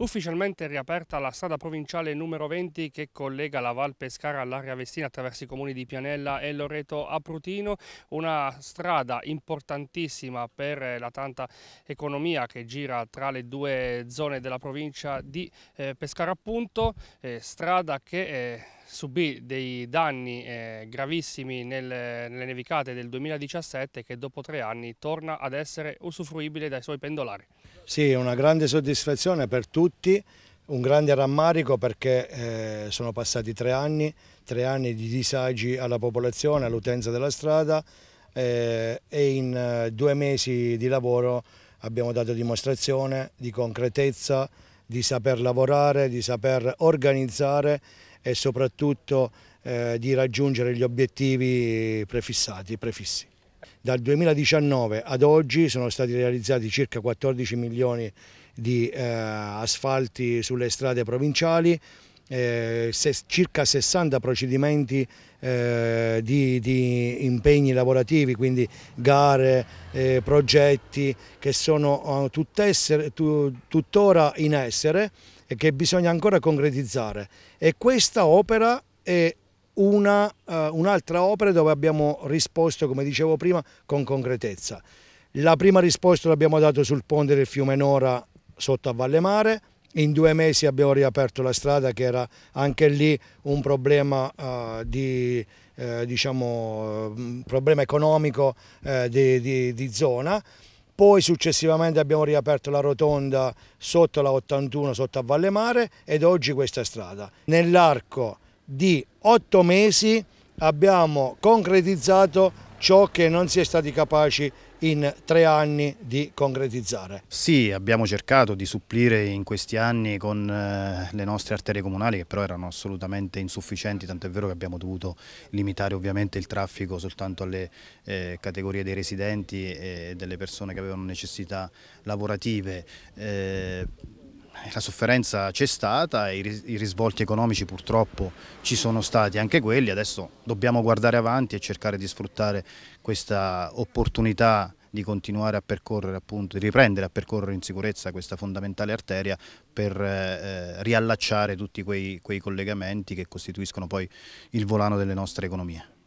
Ufficialmente riaperta la strada provinciale numero 20 che collega la Val Pescara all'area Vestina attraverso i comuni di Pianella e Loreto Aprutino, una strada importantissima per la tanta economia che gira tra le due zone della provincia di eh, Pescara appunto, eh, strada che... È eh, subì dei danni eh, gravissimi nel, nelle nevicate del 2017 che dopo tre anni torna ad essere usufruibile dai suoi pendolari. Sì, una grande soddisfazione per tutti, un grande rammarico perché eh, sono passati tre anni, tre anni di disagi alla popolazione, all'utenza della strada eh, e in eh, due mesi di lavoro abbiamo dato dimostrazione di concretezza, di saper lavorare, di saper organizzare e soprattutto eh, di raggiungere gli obiettivi prefissati, prefissi. Dal 2019 ad oggi sono stati realizzati circa 14 milioni di eh, asfalti sulle strade provinciali, eh, se, circa 60 procedimenti eh, di, di, impegni lavorativi, quindi gare, eh, progetti che sono eh, tutt'essere, tu, tuttora in essere e che bisogna ancora concretizzare. E questa opera è eh, un'altra un opera dove abbiamo risposto, come dicevo prima, con concretezza. La prima risposta l'abbiamo dato sul ponte del fiume Nora sotto a Vallemare, in due mesi abbiamo riaperto la strada che era anche lì un problema, uh, di, eh, diciamo, mm, problema economico eh, di, di, di zona poi successivamente abbiamo riaperto la rotonda sotto la 81, sotto a Vallemare ed oggi questa strada. Nell'arco di otto mesi abbiamo concretizzato ciò che non si è stati capaci in tre anni di concretizzare. Sì, abbiamo cercato di supplire in questi anni con eh, le nostre arterie comunali che però erano assolutamente insufficienti, tant'è vero che abbiamo dovuto limitare ovviamente il traffico soltanto alle eh, categorie dei residenti e delle persone che avevano necessità lavorative. Eh, eh, la sofferenza c'è stata, i risvolti economici purtroppo ci sono stati anche quelli, adesso dobbiamo guardare avanti e cercare di sfruttare questa opportunità di continuare a percorrere, appunto, di riprendere a percorrere in sicurezza questa fondamentale arteria per eh, eh riallacciare tutti quei, quei collegamenti che costituiscono poi il volano delle nostre economie.